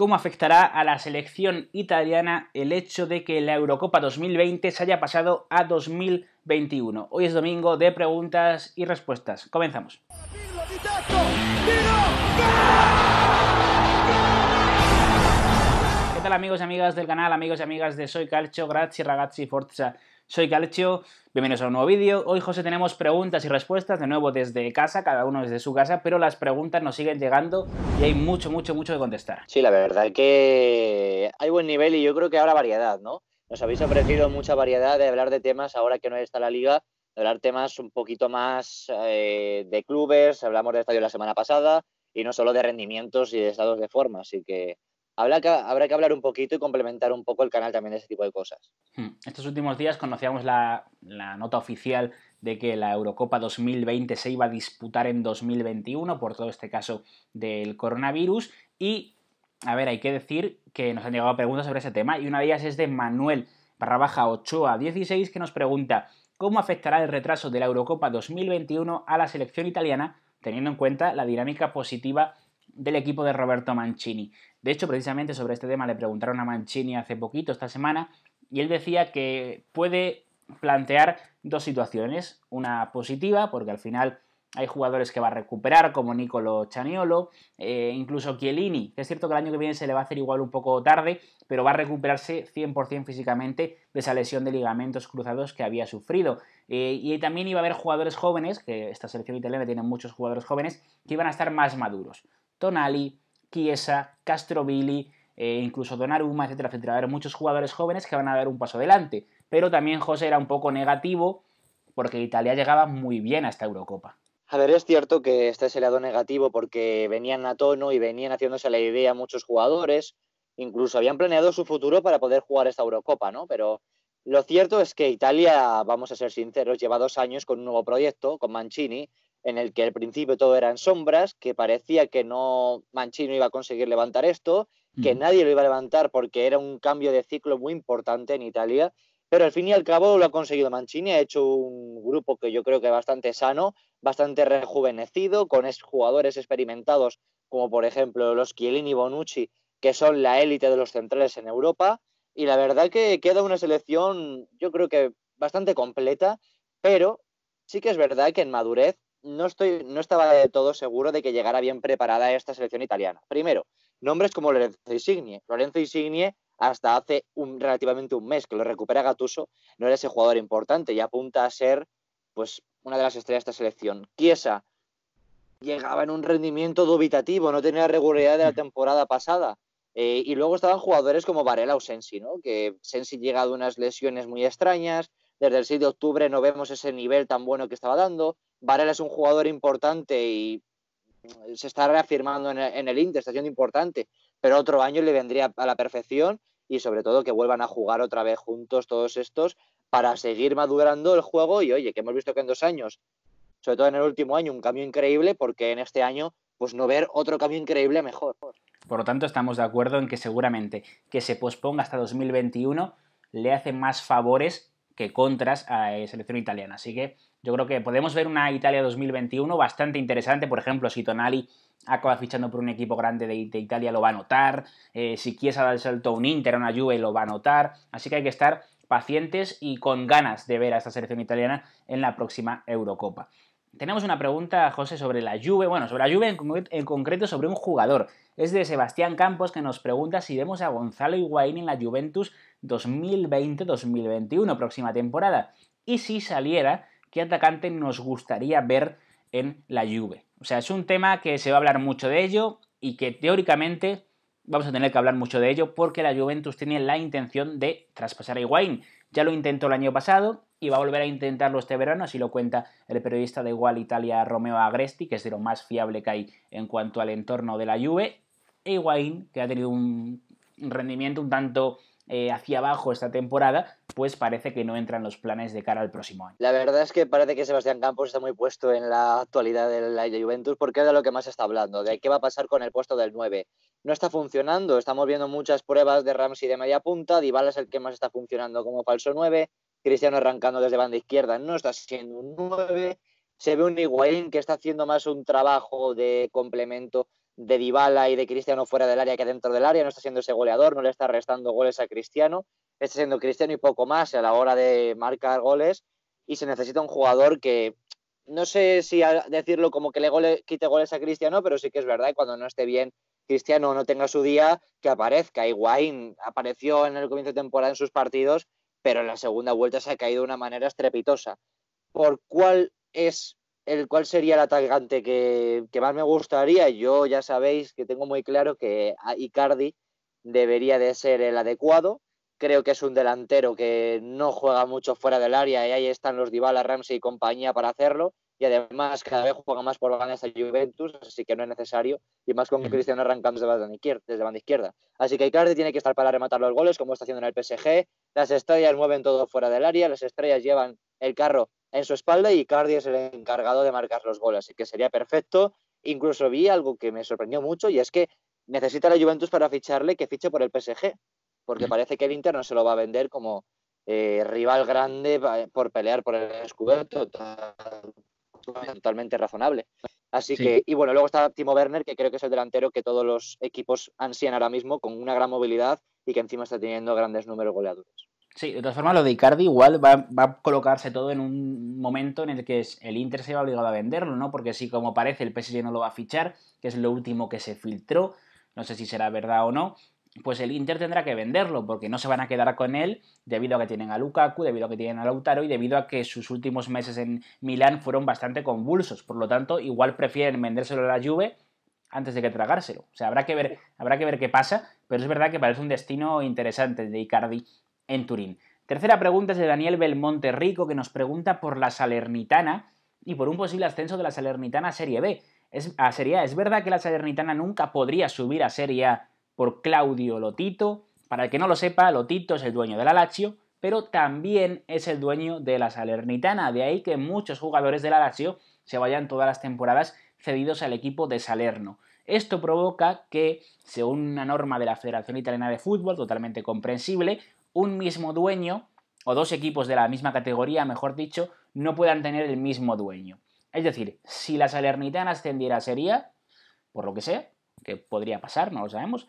cómo afectará a la selección italiana el hecho de que la Eurocopa 2020 se haya pasado a 2021. Hoy es domingo de preguntas y respuestas. Comenzamos. ¿Qué tal amigos y amigas del canal, amigos y amigas de Soy Calcio? Grazie ragazzi, forza soy Calcio, bienvenidos a un nuevo vídeo. Hoy, José, tenemos preguntas y respuestas, de nuevo desde casa, cada uno desde su casa, pero las preguntas nos siguen llegando y hay mucho, mucho, mucho que contestar. Sí, la verdad es que hay buen nivel y yo creo que ahora variedad, ¿no? Nos habéis ofrecido mucha variedad de hablar de temas ahora que no está la liga, de hablar temas un poquito más eh, de clubes, hablamos de estadio la semana pasada, y no solo de rendimientos y de estados de forma, así que Habrá que, habrá que hablar un poquito y complementar un poco el canal también de ese tipo de cosas. Hmm. Estos últimos días conocíamos la, la nota oficial de que la Eurocopa 2020 se iba a disputar en 2021 por todo este caso del coronavirus y, a ver, hay que decir que nos han llegado preguntas sobre ese tema y una de ellas es de Manuel barra baja 8a16 que nos pregunta cómo afectará el retraso de la Eurocopa 2021 a la selección italiana teniendo en cuenta la dinámica positiva del equipo de Roberto Mancini. De hecho, precisamente sobre este tema le preguntaron a Mancini hace poquito, esta semana, y él decía que puede plantear dos situaciones. Una positiva, porque al final hay jugadores que va a recuperar, como Nicolo Chaniolo, eh, incluso Chiellini, que es cierto que el año que viene se le va a hacer igual un poco tarde, pero va a recuperarse 100% físicamente de esa lesión de ligamentos cruzados que había sufrido. Eh, y también iba a haber jugadores jóvenes, que esta selección italiana tiene muchos jugadores jóvenes, que iban a estar más maduros. Tonali, Chiesa, Castrovilli, eh, incluso Donnarumma, etcétera, etcétera. Va muchos jugadores jóvenes que van a dar un paso adelante. Pero también José era un poco negativo porque Italia llegaba muy bien a esta Eurocopa. A ver, es cierto que este es el lado negativo porque venían a tono y venían haciéndose la idea muchos jugadores. Incluso habían planeado su futuro para poder jugar esta Eurocopa, ¿no? Pero lo cierto es que Italia, vamos a ser sinceros, lleva dos años con un nuevo proyecto, con Mancini, en el que al principio todo eran sombras, que parecía que no Manchino iba a conseguir levantar esto, que nadie lo iba a levantar porque era un cambio de ciclo muy importante en Italia, pero al fin y al cabo lo ha conseguido Mancini, ha hecho un grupo que yo creo que bastante sano, bastante rejuvenecido, con jugadores experimentados como por ejemplo los Chiellini y Bonucci, que son la élite de los centrales en Europa, y la verdad que queda una selección yo creo que bastante completa, pero sí que es verdad que en madurez no, estoy, no estaba de todo seguro de que llegara bien preparada esta selección italiana. Primero, nombres como Lorenzo Insigne. Lorenzo Insigne hasta hace relativamente un mes que lo recupera Gatuso, no era ese jugador importante y apunta a ser pues, una de las estrellas de esta selección. Chiesa llegaba en un rendimiento dubitativo, no tenía regularidad de la temporada pasada. Eh, y luego estaban jugadores como Varela o Sensi, ¿no? que Sensi llega de unas lesiones muy extrañas, desde el 6 de octubre no vemos ese nivel tan bueno que estaba dando. Varela es un jugador importante y se está reafirmando en el, Inter, está siendo importante, pero otro año le vendría a la perfección y sobre todo que vuelvan a jugar otra vez juntos todos estos para seguir madurando el juego y oye, que hemos visto que en dos años, sobre todo en el último año, un cambio increíble porque en este año pues no ver otro cambio increíble mejor. Por lo tanto, estamos de acuerdo en que seguramente que se posponga hasta 2021 le hace más favores que contras a eh, selección italiana. Así que yo creo que podemos ver una Italia 2021 bastante interesante. Por ejemplo, si Tonali acaba fichando por un equipo grande de, Italia, lo va a notar. Eh, si Chiesa dar el salto a un Inter, a una Juve, lo va a notar. Así que hay que estar pacientes y con ganas de ver a esta selección italiana en la próxima Eurocopa. Tenemos una pregunta, José, sobre la Juve, bueno, sobre la Juve en, concreto sobre un jugador. Es de Sebastián Campos que nos pregunta si vemos a Gonzalo Higuaín en la Juventus 2020-2021, próxima temporada. Y si saliera, ¿qué atacante nos gustaría ver en la Juve? O sea, es un tema que se va a hablar mucho de ello y que teóricamente vamos a tener que hablar mucho de ello porque la Juventus tiene la intención de traspasar a Higuaín. Ya lo intentó el año pasado, y va a volver a intentarlo este verano, así lo cuenta el periodista de Igual Italia Romeo Agresti, que es de lo más fiable que hay en cuanto al entorno de la Juve. E Higuaín, que ha tenido un rendimiento un tanto eh, hacia abajo esta temporada, pues parece que no entran los planes de cara al próximo año. La verdad es que parece que Sebastián Campos está muy puesto en la actualidad de la Juventus porque es de lo que más está hablando, de qué va a pasar con el puesto del 9. No está funcionando, estamos viendo muchas pruebas de Ramsey de media punta, Dybala es el que más está funcionando como falso 9, Cristiano arrancando desde banda izquierda no está siendo un 9. Se ve un Higuaín que está haciendo más un trabajo de complemento de Dybala y de Cristiano fuera del área que dentro del área. No está siendo ese goleador, no le está restando goles a Cristiano. Está siendo Cristiano y poco más a la hora de marcar goles. Y se necesita un jugador que no sé si decirlo como que le quite goles a Cristiano, pero sí que es verdad cuando no esté bien Cristiano no tenga su día, que aparezca. Higuaín apareció en el comienzo de temporada en sus partidos pero en la segunda vuelta se ha caído de una manera estrepitosa. ¿Por cuál es el cuál sería el atacante que, que, más me gustaría? Yo ya sabéis que tengo muy claro que Icardi debería de ser el adecuado. Creo que es un delantero que no juega mucho fuera del área y ahí están los Dybala, Ramsey y compañía para hacerlo y además cada vez juega más por banda esta Juventus, así que no es necesario, y más con Cristiano arrancando desde banda, izquierda, desde banda izquierda. Así que Icardi tiene que estar para rematar los goles, como está haciendo en el PSG, las estrellas mueven todo fuera del área, las estrellas llevan el carro en su espalda y Icardi es el encargado de marcar los goles, así que sería perfecto. Incluso vi algo que me sorprendió mucho y es que necesita la Juventus para ficharle que fiche por el PSG, porque parece que el Inter no se lo va a vender como eh, rival grande por pelear por el descubierto totalmente razonable. Así que, y bueno, luego está Timo Werner, que creo que es el delantero que todos los equipos ansían ahora mismo, con una gran movilidad y que encima está teniendo grandes números goleadores. Sí, de todas formas, lo de Icardi igual va, va, a colocarse todo en un momento en el que el Inter se va obligado a venderlo, ¿no? Porque si, como parece, el PSG no lo va a fichar, que es lo último que se filtró, no sé si será verdad o no, pues el Inter tendrá que venderlo porque no se van a quedar con él debido a que tienen a Lukaku, debido a que tienen a Lautaro y debido a que sus últimos meses en Milán fueron bastante convulsos. Por lo tanto, igual prefieren vendérselo a la Juve antes de que tragárselo. O sea, habrá que ver, habrá que ver qué pasa, pero es verdad que parece un destino interesante de Icardi en Turín. Tercera pregunta es de Daniel Belmonte Rico que nos pregunta por la Salernitana y por un posible ascenso de la Salernitana a Serie B. Es, a Serie A, ¿es verdad que la Salernitana nunca podría subir a Serie A por Claudio Lotito. Para el que no lo sepa, Lotito es el dueño de la Lazio, pero también es el dueño de la Salernitana, de ahí que muchos jugadores de la Lazio se vayan todas las temporadas cedidos al equipo de Salerno. Esto provoca que, según una norma de la Federación Italiana de Fútbol, totalmente comprensible, un mismo dueño, o dos equipos de la misma categoría, mejor dicho, no puedan tener el mismo dueño. Es decir, si la Salernitana ascendiera sería, por lo que sea, que podría pasar, no lo sabemos,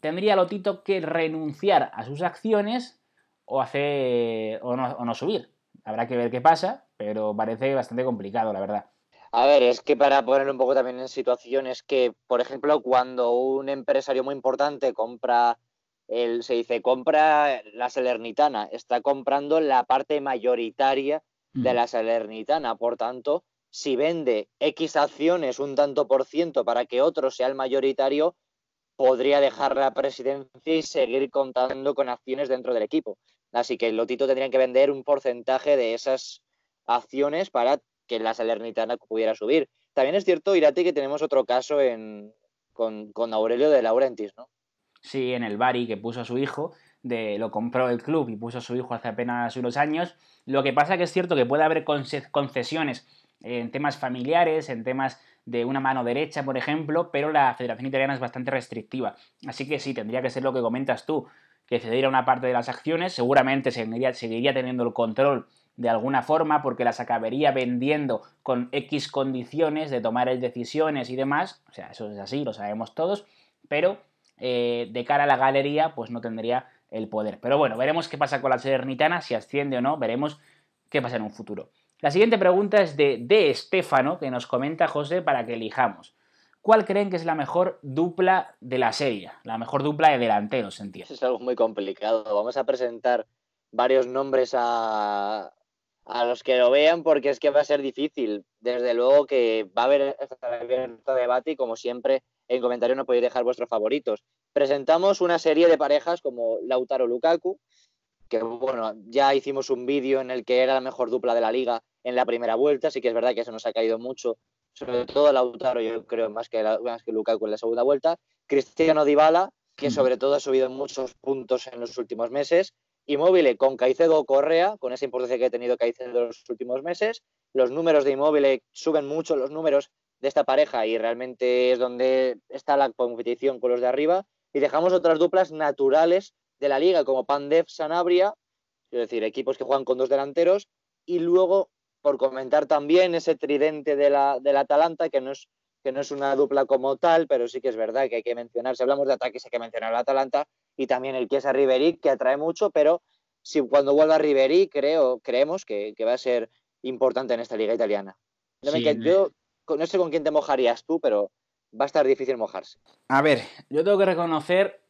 tendría Lotito que renunciar a sus acciones o, hacer, o, no, subir. Habrá que ver qué pasa, pero parece bastante complicado, la verdad. A ver, es que para poner un poco también en situaciones que, por ejemplo, cuando un empresario muy importante compra, el, se dice, compra la Salernitana, está comprando la parte mayoritaria de la Salernitana. Por tanto, si vende X acciones un tanto por ciento para que otro sea el mayoritario, podría dejar la presidencia y seguir contando con acciones dentro del equipo. Así que el Lotito tendría que vender un porcentaje de esas acciones para que la Salernitana pudiera subir. También es cierto, Irati, que tenemos otro caso en, con, Aurelio de Laurentis, ¿no? Sí, en el Bari que puso a su hijo, de, lo compró el club y puso a su hijo hace apenas unos años. Lo que pasa es que es cierto que puede haber concesiones en temas familiares, en temas de una mano derecha, por ejemplo, pero la Federación Italiana es bastante restrictiva. Así que sí, tendría que ser lo que comentas tú, que cediera una parte de las acciones, seguramente seguiría, teniendo el control de alguna forma porque las acabaría vendiendo con X condiciones de tomar decisiones y demás, o sea, eso es así, lo sabemos todos, pero eh, de cara a la galería pues no tendría el poder. Pero bueno, veremos qué pasa con la Serenitana, si asciende o no, veremos qué pasa en un futuro. La siguiente pregunta es de D. Estefano, que nos comenta José para que elijamos. ¿Cuál creen que es la mejor dupla de la serie? La mejor dupla de delanteros, entiendo. Es algo muy complicado. Vamos a presentar varios nombres a, a los que lo vean porque es que va a ser difícil. Desde luego que va a haber este debate y como siempre en comentarios no podéis dejar vuestros favoritos. Presentamos una serie de parejas como Lautaro Lukaku, que bueno, ya hicimos un vídeo en el que era la mejor dupla de la liga en la primera vuelta, así que es verdad que eso nos ha caído mucho, sobre todo Lautaro, yo creo, más que, más que Lukaku en la segunda vuelta. Cristiano Dybala, que sobre todo ha subido muchos puntos en los últimos meses. Inmóvil con Caicedo Correa, con esa importancia que ha tenido Caicedo en los últimos meses. Los números de Inmóvil suben mucho los números de esta pareja y realmente es donde está la competición con los de arriba. Y dejamos otras duplas naturales de la liga como Pandev, Sanabria, es decir, equipos que juegan con dos delanteros, y luego, por comentar también ese tridente de la, Atalanta, que no, es, que no es una dupla como tal, pero sí que es verdad que hay que mencionar, si hablamos de ataques hay que mencionar la Atalanta, y también el que es a Riverí, que atrae mucho, pero si cuando vuelva Riverí, creo, creemos que, va a ser importante en esta liga italiana. yo no sé con quién te mojarías tú, pero va a estar difícil mojarse. A ver, yo tengo que reconocer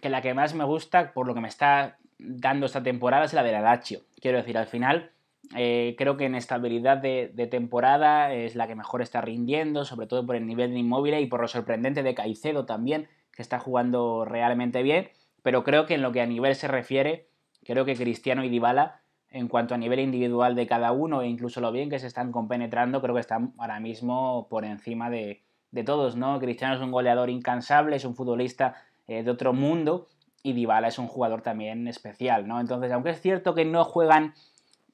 que la que más me gusta, por lo que me está dando esta temporada, es la de Lazio. Quiero decir, al final, eh, creo que en estabilidad de, temporada es la que mejor está rindiendo, sobre todo por el nivel de inmóvil y por lo sorprendente de Caicedo también, que está jugando realmente bien. Pero creo que en lo que a nivel se refiere, creo que Cristiano y Dybala, en cuanto a nivel individual de cada uno e incluso lo bien que se están compenetrando, creo que están ahora mismo por encima de, de todos, ¿no? Cristiano es un goleador incansable, es un futbolista eh, de otro mundo y Dybala es un jugador también especial, ¿no? Entonces, aunque es cierto que no juegan,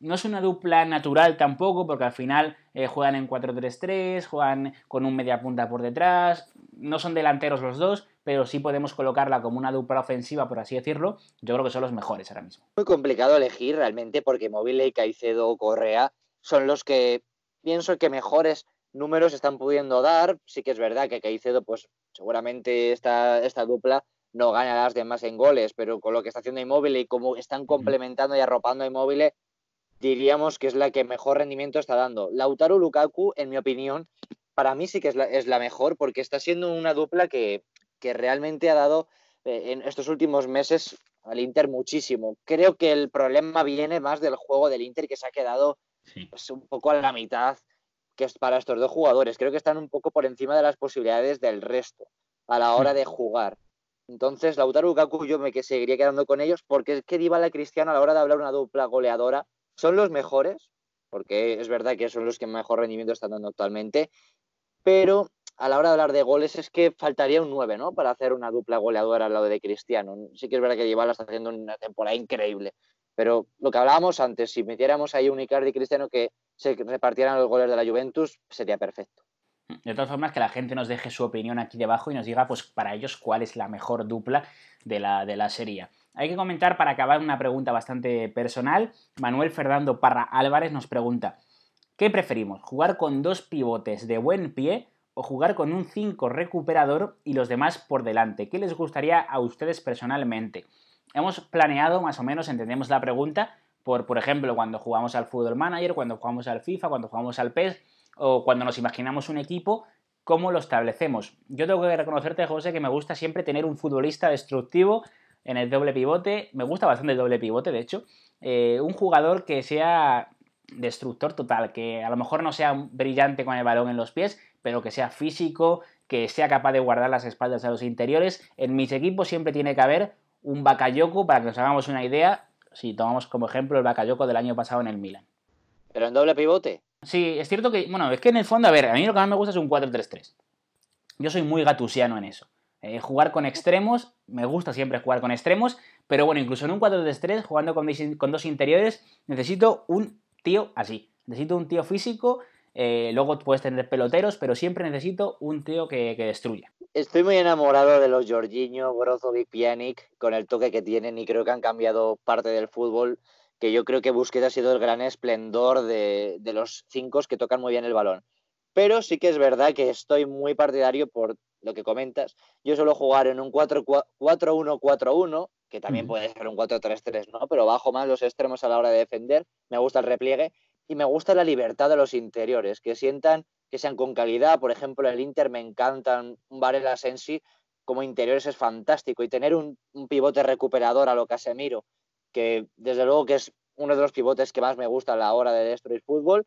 no es una dupla natural tampoco, porque al final eh, juegan en 4-3-3, juegan con un media punta por detrás, no son delanteros los dos, pero sí podemos colocarla como una dupla ofensiva, por así decirlo, yo creo que son los mejores ahora mismo. Muy complicado elegir realmente, porque Mobile, Caicedo, Correa son los que pienso que mejores números están pudiendo dar. Sí que es verdad que Caicedo, pues seguramente esta, esta dupla no gana a las demás en goles, pero con lo que está haciendo Inmóvil y como están complementando y arropando a Inmóvil, diríamos que es la que mejor rendimiento está dando. Lautaro Lukaku, en mi opinión, para mí sí que es la, es la mejor porque está siendo una dupla que, que realmente ha dado eh, en estos últimos meses al Inter muchísimo. Creo que el problema viene más del juego del Inter que se ha quedado pues, un poco a la mitad que es para estos dos jugadores. Creo que están un poco por encima de las posibilidades del resto a la hora mm. de jugar. Entonces, Lautaro Lukaku yo me que seguiría quedando con ellos porque es que Dybala y Cristiano a la hora de hablar una dupla goleadora son los mejores, porque es verdad que son los que mejor rendimiento están dando actualmente, pero a la hora de hablar de goles es que faltaría un 9, ¿no? Para hacer una dupla goleadora al lado de Cristiano. Sí que es verdad que Dybala está haciendo una temporada increíble, pero lo que hablábamos antes, si metiéramos ahí un Icardi Cristiano que se repartieran los goles de la Juventus, sería perfecto. Mm, de todas formas, que la gente nos deje su opinión aquí debajo y nos diga, pues, para ellos cuál es la mejor dupla de la, de la serie. Hay que comentar para acabar una pregunta bastante personal. Manuel Fernando Parra Álvarez nos pregunta: ¿Qué preferimos? ¿Jugar con dos pivotes de buen pie o jugar con un 5 recuperador y los demás por delante? ¿Qué les gustaría a ustedes personalmente? hemos planeado más o menos, entendemos la pregunta, por, por ejemplo, cuando jugamos al fútbol Manager, cuando jugamos al FIFA, cuando jugamos al PES o cuando nos imaginamos un equipo, ¿cómo lo establecemos? Yo tengo que reconocerte, José, que me gusta siempre tener un futbolista destructivo en el doble pivote, me gusta bastante el doble pivote, de hecho, eh, un jugador que sea destructor total, que a lo mejor no sea brillante con el balón en los pies, pero que sea físico, que sea capaz de guardar las espaldas a los interiores. En mis equipos siempre tiene que haber un Bakayoko, para que nos hagamos una idea, si tomamos como ejemplo el Bakayoko del año pasado en el Milan. ¿Pero en doble pivote? Sí, es cierto que, bueno, es que en el fondo, a ver, a mí lo que más me gusta es un 4-3-3. Yo soy muy gatusiano en eso. Eh, jugar con extremos, me gusta siempre jugar con extremos, pero bueno, incluso en un 4-3-3, jugando con dos interiores, necesito un tío así. Necesito un tío físico eh, luego puedes tener peloteros, pero siempre necesito un tío que, destruya. Estoy muy enamorado de los Jorginho, Brozovic, Pjanic, con el toque que tienen y creo que han cambiado parte del fútbol que yo creo que Busquets ha sido el gran esplendor de, los cinco que tocan muy bien el balón. Pero sí que es verdad que estoy muy partidario por lo que comentas. Yo suelo jugar en un 4-1-4-1, que también puede ser un 4-3-3, ¿no? Pero bajo más los extremos a la hora de defender. Me gusta el repliegue y me gusta la libertad de los interiores, que sientan que sean con calidad. Por ejemplo, el Inter me encantan un Varela Sensi como interiores es fantástico y tener un, un, pivote recuperador a lo Casemiro, que desde luego que es uno de los pivotes que más me gusta a la hora de destruir fútbol,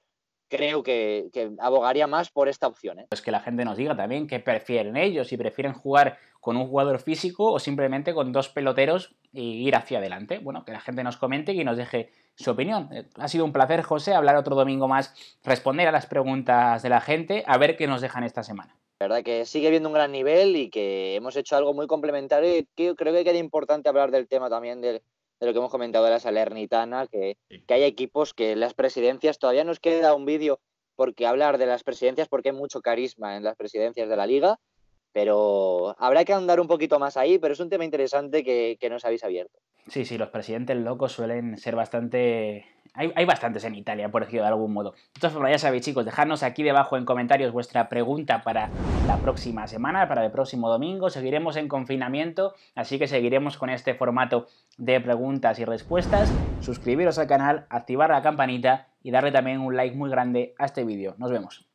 creo que, abogaría más por esta opción. ¿eh? Pues que la gente nos diga también qué prefieren ellos, si prefieren jugar con un jugador físico o simplemente con dos peloteros e ir hacia adelante. Bueno, que la gente nos comente y nos deje su opinión. Eh, ha sido un placer, José, hablar otro domingo más, responder a las preguntas de la gente, a ver qué nos dejan esta semana. La verdad que sigue viendo un gran nivel y que hemos hecho algo muy complementario y que creo que queda importante hablar del tema también del, de lo que hemos comentado de la Salernitana, que, hay equipos que las presidencias, todavía nos queda un vídeo porque hablar de las presidencias, porque hay mucho carisma en las presidencias de la liga, pero habrá que andar un poquito más ahí, pero es un tema interesante que, que nos habéis abierto. Sí, sí, los presidentes locos suelen ser bastante... Hay, hay bastantes en Italia, por decirlo de algún modo. De todas formas, ya sabéis, chicos, dejadnos aquí debajo en comentarios vuestra pregunta para la próxima semana, para el próximo domingo. Seguiremos en confinamiento, así que seguiremos con este formato de preguntas y respuestas. Suscribiros al canal, activar la campanita y darle también un like muy grande a este vídeo. Nos vemos.